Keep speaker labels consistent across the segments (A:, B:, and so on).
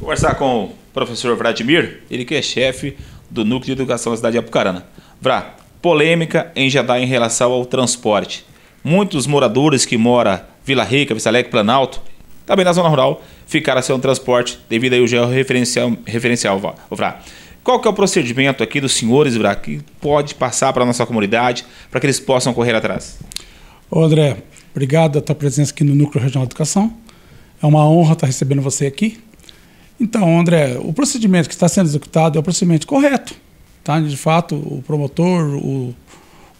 A: Conversar com o professor Vladimir, ele que é chefe do Núcleo de Educação da cidade de Apucarana. Vrá, polêmica em Jadá em relação ao transporte. Muitos moradores que moram Vila Rica, Vissalec, Planalto, também na zona rural, ficaram sem o transporte devido aí ao georreferencial referencial, Vrá. Qual que é o procedimento aqui dos senhores, Vrá, que pode passar para a nossa comunidade, para que eles possam correr atrás?
B: Ô André, obrigado pela tua presença aqui no Núcleo Regional de Educação. É uma honra estar recebendo você aqui. Então, André, o procedimento que está sendo executado é o procedimento correto. Tá? De fato, o promotor, o,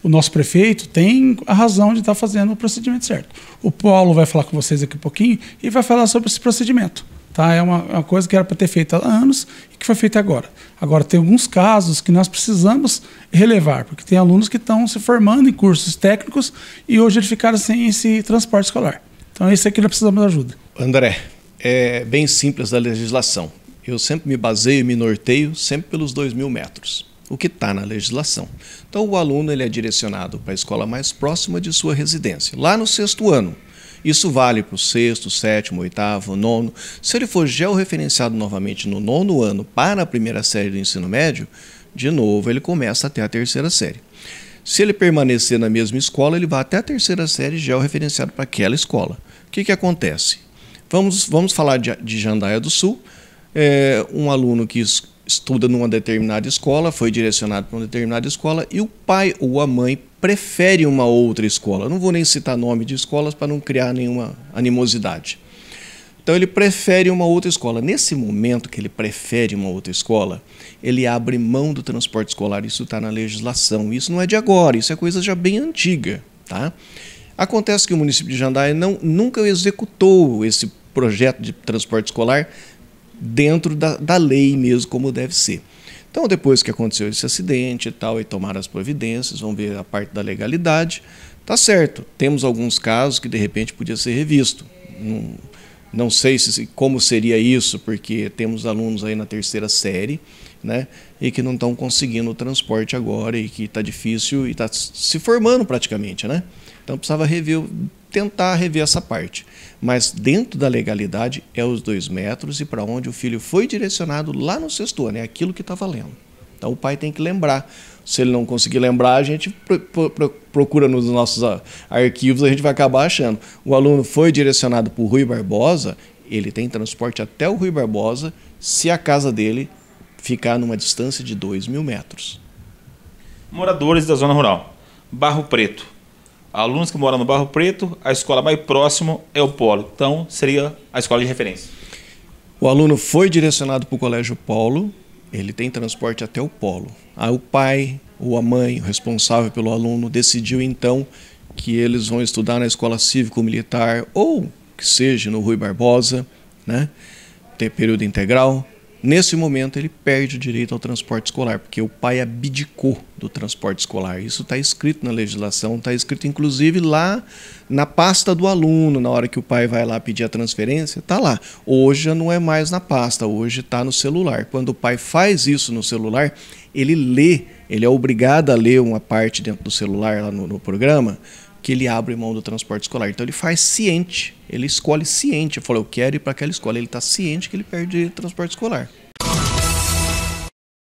B: o nosso prefeito tem a razão de estar tá fazendo o procedimento certo. O Paulo vai falar com vocês daqui a pouquinho e vai falar sobre esse procedimento. Tá? É uma, é uma coisa que era para ter feito há anos e que foi feita agora. Agora, tem alguns casos que nós precisamos relevar, porque tem alunos que estão se formando em cursos técnicos e hoje eles ficaram sem esse transporte escolar. Então, isso aqui nós precisamos de ajuda.
C: André, é, bem simples da legislação. Eu sempre me baseio e me norteio sempre pelos dois mil metros, o que está na legislação. Então, o aluno ele é direcionado para a escola mais próxima de sua residência, lá no sexto ano. Isso vale para o sexto, sétimo, oitavo, nono. Se ele for georreferenciado novamente no nono ano para a primeira série do ensino médio, de novo ele começa até a terceira série. Se ele permanecer na mesma escola, ele vai até a terceira série georreferenciado para aquela escola. O que, que acontece? Vamos, vamos falar de, de Jandaia do Sul. É, um aluno que estuda numa determinada escola, foi direcionado para uma determinada escola e o pai ou a mãe prefere uma outra escola. Não vou nem citar nome de escolas para não criar nenhuma animosidade. Então ele prefere uma outra escola. Nesse momento que ele prefere uma outra escola, ele abre mão do transporte escolar. Isso está na legislação. Isso não é de agora, isso é coisa já bem antiga. Tá? Acontece que o município de Jandaia não, nunca executou esse projeto de transporte escolar dentro da, da lei mesmo, como deve ser. Então, depois que aconteceu esse acidente e tal, e tomaram as providências, vão ver a parte da legalidade. Tá certo, temos alguns casos que de repente podia ser revisto. Não, não sei se, como seria isso, porque temos alunos aí na terceira série, né? E que não estão conseguindo o transporte agora e que está difícil e está se formando praticamente, né? Então precisava rever, tentar rever essa parte. Mas dentro da legalidade é os dois metros e para onde o filho foi direcionado lá no sexto ano, é aquilo que está valendo. Então o pai tem que lembrar. Se ele não conseguir lembrar, a gente procura nos nossos arquivos, a gente vai acabar achando. O aluno foi direcionado para o Rui Barbosa, ele tem transporte até o Rui Barbosa, se a casa dele ficar numa distância de 2 mil metros.
A: Moradores da zona rural. Barro Preto. Alunos que moram no Barro Preto, a escola mais próxima é o Polo. Então, seria a escola de referência.
C: O aluno foi direcionado para o Colégio Polo, ele tem transporte até o polo. Aí o pai ou a mãe, o responsável pelo aluno, decidiu então que eles vão estudar na escola cívico-militar ou que seja no Rui Barbosa, né? Ter período integral. Nesse momento ele perde o direito ao transporte escolar, porque o pai abdicou do transporte escolar. Isso está escrito na legislação, está escrito inclusive lá na pasta do aluno, na hora que o pai vai lá pedir a transferência, está lá. Hoje já não é mais na pasta, hoje está no celular. Quando o pai faz isso no celular, ele lê, ele é obrigado a ler uma parte dentro do celular lá no, no programa, que ele abre mão do transporte escolar. Então ele faz ciente, ele escolhe ciente. Ele fala, eu quero ir para aquela escola. Ele está ciente que ele perde transporte escolar.